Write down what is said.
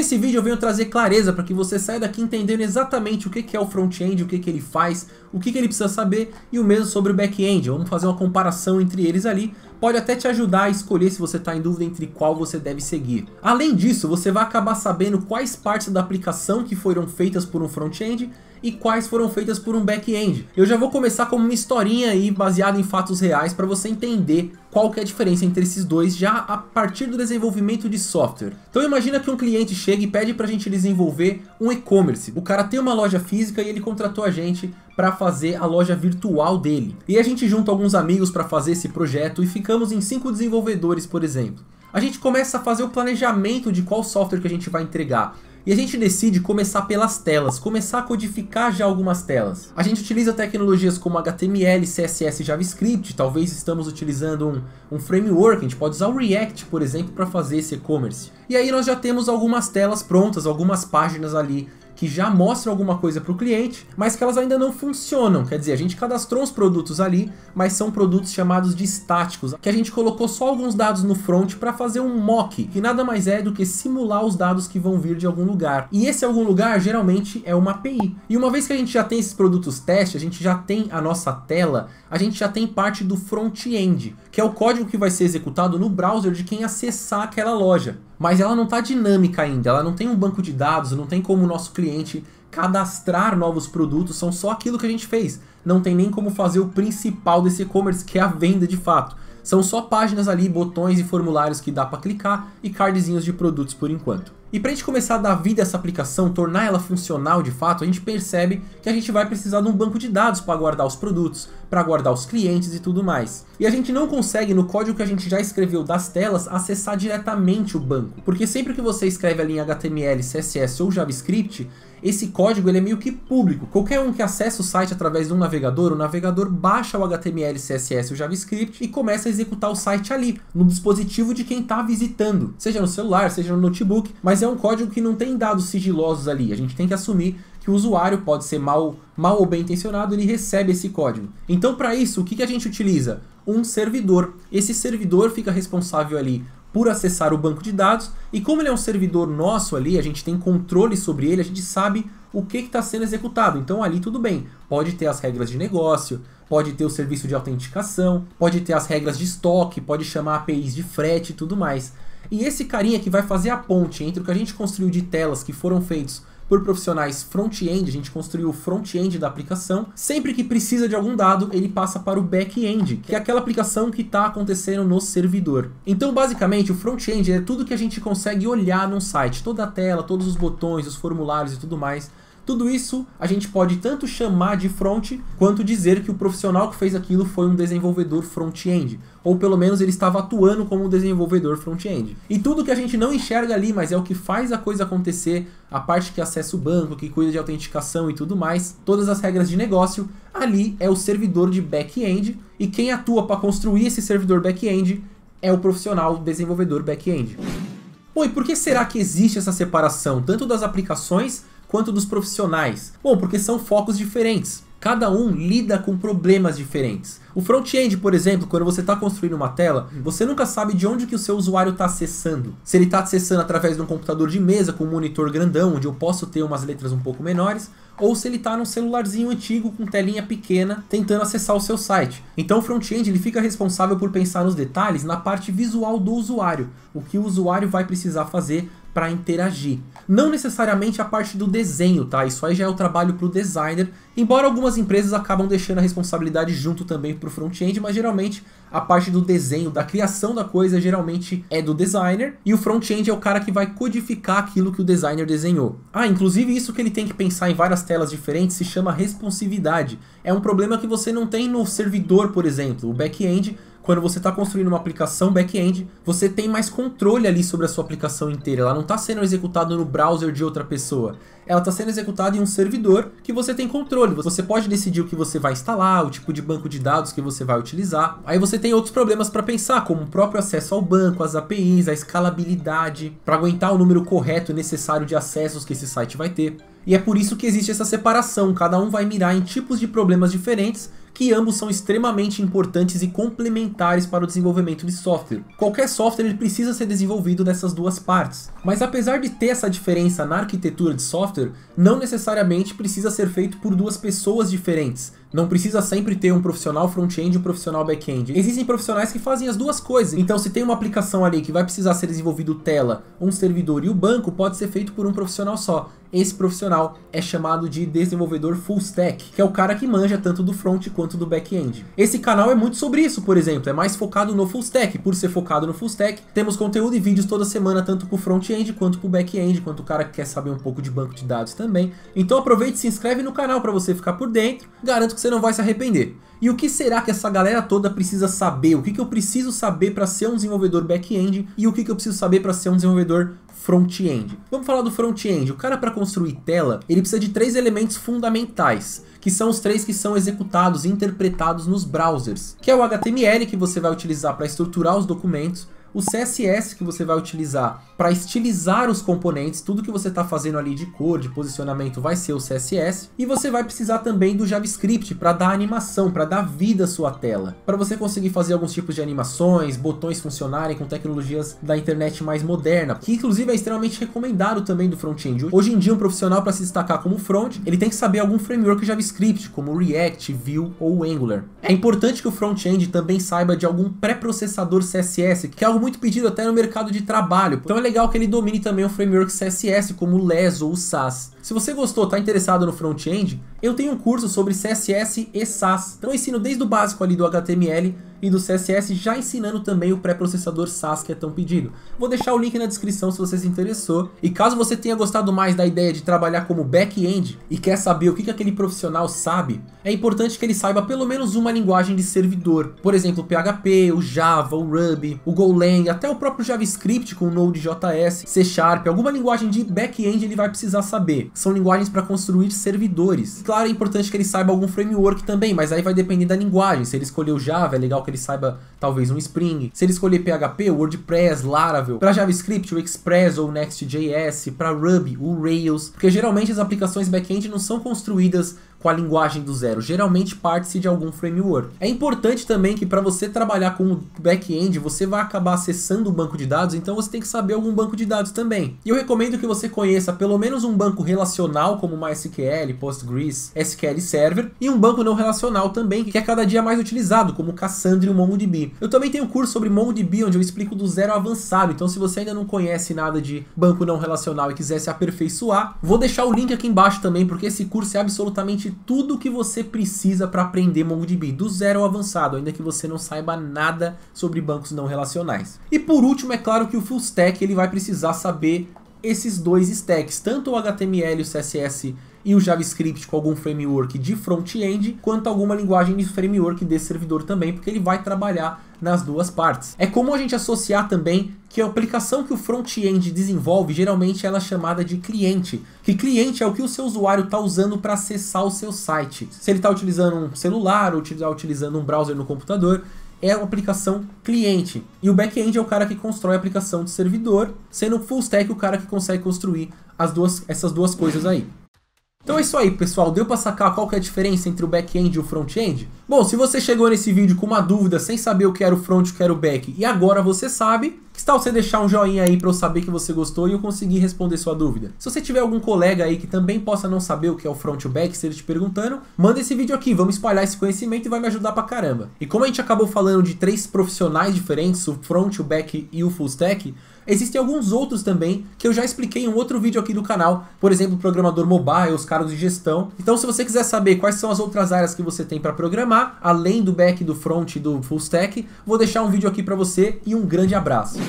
Nesse vídeo eu venho trazer clareza para que você saia daqui entendendo exatamente o que é o front-end, o que ele faz, o que ele precisa saber e o mesmo sobre o back-end. Vamos fazer uma comparação entre eles ali pode até te ajudar a escolher se você está em dúvida entre qual você deve seguir. Além disso, você vai acabar sabendo quais partes da aplicação que foram feitas por um front-end e quais foram feitas por um back-end. Eu já vou começar com uma historinha aí baseada em fatos reais para você entender qual que é a diferença entre esses dois já a partir do desenvolvimento de software. Então imagina que um cliente chega e pede para a gente desenvolver um e-commerce. O cara tem uma loja física e ele contratou a gente para fazer a loja virtual dele. E a gente junta alguns amigos para fazer esse projeto e fica elencamos em cinco desenvolvedores, por exemplo. A gente começa a fazer o planejamento de qual software que a gente vai entregar. E a gente decide começar pelas telas, começar a codificar já algumas telas. A gente utiliza tecnologias como HTML, CSS e JavaScript, talvez estamos utilizando um, um framework, a gente pode usar o React, por exemplo, para fazer esse e-commerce. E aí nós já temos algumas telas prontas, algumas páginas ali que já mostram alguma coisa para o cliente, mas que elas ainda não funcionam. Quer dizer, a gente cadastrou os produtos ali, mas são produtos chamados de estáticos, que a gente colocou só alguns dados no front para fazer um mock, que nada mais é do que simular os dados que vão vir de algum lugar. E esse algum lugar geralmente é uma API. E uma vez que a gente já tem esses produtos teste, a gente já tem a nossa tela, a gente já tem parte do front-end, que é o código que vai ser executado no browser de quem acessar aquela loja mas ela não está dinâmica ainda, ela não tem um banco de dados, não tem como o nosso cliente cadastrar novos produtos, são só aquilo que a gente fez. Não tem nem como fazer o principal desse e-commerce, que é a venda de fato. São só páginas ali, botões e formulários que dá para clicar e cardzinhos de produtos por enquanto. E para a gente começar a dar vida a essa aplicação, tornar ela funcional de fato, a gente percebe que a gente vai precisar de um banco de dados para guardar os produtos, para guardar os clientes e tudo mais. E a gente não consegue, no código que a gente já escreveu das telas, acessar diretamente o banco, porque sempre que você escreve ali em HTML, CSS ou JavaScript, esse código ele é meio que público. Qualquer um que acessa o site através de um navegador, o navegador baixa o HTML, CSS ou JavaScript e começa a executar o site ali, no dispositivo de quem está visitando, seja no celular, seja no notebook, mas mas é um código que não tem dados sigilosos ali. A gente tem que assumir que o usuário pode ser mal, mal ou bem intencionado, ele recebe esse código. Então, para isso, o que, que a gente utiliza? Um servidor. Esse servidor fica responsável ali por acessar o banco de dados, e como ele é um servidor nosso ali, a gente tem controle sobre ele, a gente sabe o que está sendo executado. Então ali tudo bem, pode ter as regras de negócio, pode ter o serviço de autenticação, pode ter as regras de estoque, pode chamar APIs de frete e tudo mais. E esse carinha que vai fazer a ponte entre o que a gente construiu de telas que foram feitos por profissionais front-end, a gente construiu o front-end da aplicação. Sempre que precisa de algum dado, ele passa para o back-end, que é aquela aplicação que está acontecendo no servidor. Então, basicamente, o front-end é tudo que a gente consegue olhar num site, toda a tela, todos os botões, os formulários e tudo mais tudo isso a gente pode tanto chamar de front quanto dizer que o profissional que fez aquilo foi um desenvolvedor front-end, ou pelo menos ele estava atuando como um desenvolvedor front-end. E tudo que a gente não enxerga ali, mas é o que faz a coisa acontecer, a parte que acessa o banco, que cuida de autenticação e tudo mais, todas as regras de negócio, ali é o servidor de back-end e quem atua para construir esse servidor back-end é o profissional desenvolvedor back-end. Pô, e por que será que existe essa separação tanto das aplicações quanto dos profissionais? Bom, porque são focos diferentes. Cada um lida com problemas diferentes. O front-end, por exemplo, quando você está construindo uma tela, você nunca sabe de onde que o seu usuário está acessando. Se ele está acessando através de um computador de mesa com um monitor grandão, onde eu posso ter umas letras um pouco menores, ou se ele está num celularzinho antigo com telinha pequena tentando acessar o seu site. Então o front-end ele fica responsável por pensar nos detalhes na parte visual do usuário, o que o usuário vai precisar fazer para interagir. Não necessariamente a parte do desenho, tá? Isso aí já é o trabalho para o designer, embora algumas empresas acabam deixando a responsabilidade junto também para o front-end, mas geralmente a parte do desenho, da criação da coisa, geralmente é do designer, e o front-end é o cara que vai codificar aquilo que o designer desenhou. Ah, inclusive isso que ele tem que pensar em várias telas diferentes se chama responsividade. É um problema que você não tem no servidor, por exemplo. O back-end quando você está construindo uma aplicação back-end, você tem mais controle ali sobre a sua aplicação inteira. Ela não está sendo executada no browser de outra pessoa. Ela está sendo executada em um servidor que você tem controle. Você pode decidir o que você vai instalar, o tipo de banco de dados que você vai utilizar. Aí você tem outros problemas para pensar, como o próprio acesso ao banco, as APIs, a escalabilidade, para aguentar o número correto e necessário de acessos que esse site vai ter. E é por isso que existe essa separação, cada um vai mirar em tipos de problemas diferentes que ambos são extremamente importantes e complementares para o desenvolvimento de software. Qualquer software ele precisa ser desenvolvido nessas duas partes. Mas apesar de ter essa diferença na arquitetura de software, não necessariamente precisa ser feito por duas pessoas diferentes, não precisa sempre ter um profissional front-end e um profissional back-end. Existem profissionais que fazem as duas coisas. Então, se tem uma aplicação ali que vai precisar ser desenvolvido tela, um servidor e o banco, pode ser feito por um profissional só. Esse profissional é chamado de desenvolvedor full stack, que é o cara que manja tanto do front quanto do back-end. Esse canal é muito sobre isso, por exemplo, é mais focado no full stack. Por ser focado no full stack, temos conteúdo e vídeos toda semana tanto pro front-end quanto pro back-end, quanto o cara que quer saber um pouco de banco de dados também. Então aproveite e se inscreve no canal para você ficar por dentro. Garanto que você não vai se arrepender. E o que será que essa galera toda precisa saber? O que, que eu preciso saber para ser um desenvolvedor back-end e o que, que eu preciso saber para ser um desenvolvedor front-end? Vamos falar do front-end. O cara para construir tela, ele precisa de três elementos fundamentais, que são os três que são executados e interpretados nos browsers, que é o HTML que você vai utilizar para estruturar os documentos, o CSS que você vai utilizar para estilizar os componentes, tudo que você está fazendo ali de cor, de posicionamento vai ser o CSS, e você vai precisar também do JavaScript para dar animação, para dar vida à sua tela, para você conseguir fazer alguns tipos de animações, botões funcionarem com tecnologias da internet mais moderna, que inclusive é extremamente recomendado também do front-end. Hoje em dia um profissional para se destacar como front, ele tem que saber algum framework JavaScript, como React, Vue ou Angular. É importante que o front-end também saiba de algum pré-processador CSS, que é algo muito pedido até no mercado de trabalho. Então é legal que ele domine também o framework CSS, como o LES ou o SAS. Se você gostou, tá interessado no front-end, eu tenho um curso sobre CSS e SAS. Então eu ensino desde o básico ali do HTML e do CSS, já ensinando também o pré-processador SAS que é tão pedido. Vou deixar o link na descrição se você se interessou. E caso você tenha gostado mais da ideia de trabalhar como back-end e quer saber o que, que aquele profissional sabe, é importante que ele saiba pelo menos uma linguagem de servidor. Por exemplo, o PHP, o Java, o Ruby, o Golang, até o próprio JavaScript com o Node.js, C Sharp, alguma linguagem de back-end ele vai precisar saber. São linguagens para construir servidores. Claro, é importante que ele saiba algum framework também, mas aí vai depender da linguagem. Se ele escolheu Java, é legal que que ele saiba talvez um Spring. Se ele escolher PHP, o WordPress, Laravel. Para JavaScript, o Express ou Next.js. Para Ruby, o Rails. Porque geralmente as aplicações back-end não são construídas com a linguagem do zero, geralmente parte-se de algum framework. É importante também que para você trabalhar com o back-end, você vai acabar acessando o banco de dados, então você tem que saber algum banco de dados também. E eu recomendo que você conheça pelo menos um banco relacional como MySQL, Postgres, SQL Server e um banco não relacional também, que é cada dia mais utilizado, como Cassandra e o MongoDB. Eu também tenho um curso sobre MongoDB onde eu explico do zero avançado, então se você ainda não conhece nada de banco não relacional e quiser se aperfeiçoar, vou deixar o link aqui embaixo também, porque esse curso é absolutamente tudo o que você precisa para aprender MongoDB, do zero ao avançado, ainda que você não saiba nada sobre bancos não relacionais. E por último, é claro que o full stack ele vai precisar saber esses dois stacks, tanto o HTML e o CSS e o JavaScript com algum framework de front-end, quanto alguma linguagem de framework desse servidor também, porque ele vai trabalhar nas duas partes. É como a gente associar também que a aplicação que o front-end desenvolve, geralmente ela é chamada de cliente. Que cliente é o que o seu usuário está usando para acessar o seu site. Se ele está utilizando um celular ou está utilizando um browser no computador, é a aplicação cliente. E o back-end é o cara que constrói a aplicação de servidor, sendo o full stack o cara que consegue construir as duas, essas duas coisas aí. Então é isso aí, pessoal. Deu para sacar qual que é a diferença entre o back-end e o front-end? Bom, se você chegou nesse vídeo com uma dúvida, sem saber o que era o front e o que era o back, e agora você sabe, que tal você deixar um joinha aí para eu saber que você gostou e eu conseguir responder sua dúvida? Se você tiver algum colega aí que também possa não saber o que é o front e o back, se ele te perguntando, manda esse vídeo aqui, vamos espalhar esse conhecimento e vai me ajudar pra caramba. E como a gente acabou falando de três profissionais diferentes, o front, o back e o full stack, Existem alguns outros também que eu já expliquei em um outro vídeo aqui do canal, por exemplo, programador mobile, os cargos de gestão. Então, se você quiser saber quais são as outras áreas que você tem para programar, além do back, do front e do full stack, vou deixar um vídeo aqui para você e um grande abraço.